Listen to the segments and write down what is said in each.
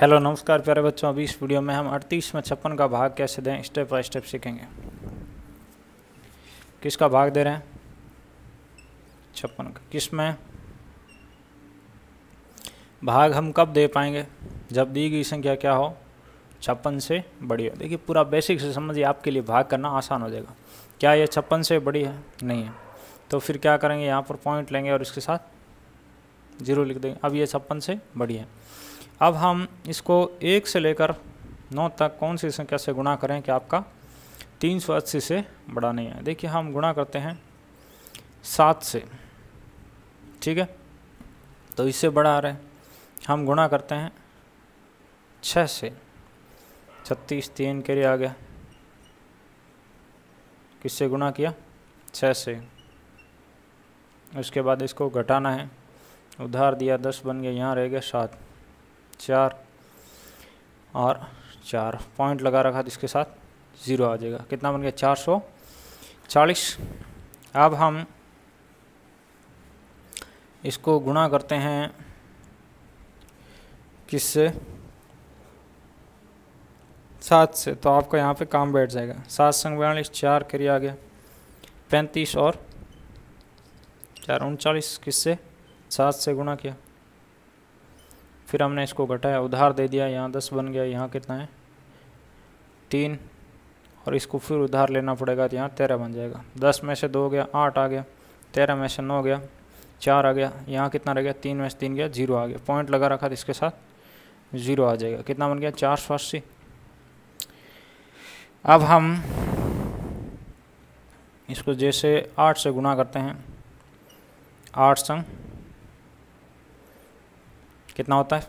hello नमस्कार प्यारे बच्चों अभी इस वीडियो में हम अड़तीस में छप्पन का भाग कैसे दें स्टेप बाय स्टेप सीखेंगे किसका भाग दे रहे हैं छप्पन का किस में भाग हम कब दे पाएंगे जब दी गई संख्या क्या हो छप्पन से बड़ी हो देखिए पूरा बेसिक से समझिए आपके लिए भाग करना आसान हो जाएगा क्या यह छप्पन से बड़ी है नहीं है तो फिर क्या करेंगे यहाँ पर पॉइंट लेंगे और इसके साथ जीरो लिख देंगे अब ये छप्पन से बड़ी है अब हम इसको एक से लेकर नौ तक कौन सी संख्या से गुणा करें कि आपका तीन सौ अस्सी से बड़ा नहीं है देखिए हम गुणा करते हैं सात से ठीक है तो इससे बड़ा आ रहा है हम गुणा करते हैं छः से छत्तीस तीन के लिए आ गया किससे गुणा किया छः से उसके बाद इसको घटाना है उधार दिया दस बन गया यहाँ रह गया सात चार और चार पॉइंट लगा रखा तो इसके साथ ज़ीरो आ जाएगा कितना बन गया चार सौ चालीस अब हम इसको गुणा करते हैं किससे सात से तो आपका यहाँ पे काम बैठ जाएगा सात संग बयालीस चार करिए आ गया पैंतीस और चार उनचालीस किससे सात से गुणा किया फिर हमने इसको घटाया उधार दे दिया यहाँ दस बन गया यहाँ कितना है तीन और इसको फिर उधार लेना पड़ेगा तो यहाँ तेरह बन जाएगा दस में से दो गया आठ आ गया तेरह में से नौ गया चार आ गया यहाँ कितना रह गया तीन में से तीन गया जीरो आ गया पॉइंट लगा रखा था इसके साथ जीरो आ जाएगा कितना बन गया चार सौ अस्सी अब हम इसको जैसे आठ से गुना करते हैं आठ संग कितना होता है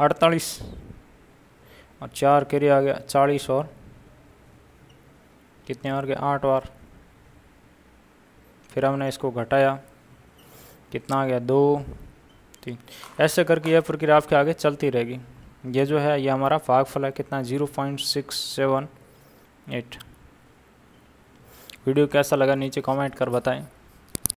अड़तालीस और चार के लिए आ गया चालीस और कितने और गया आठ और फिर हमने इसको घटाया कितना आ गया दो तीन ऐसे करके यह प्रक्रिया आपके आगे चलती रहेगी ये जो है ये हमारा भागफल है कितना zero point six seven eight video कैसा लगा नीचे कमेंट कर बताएं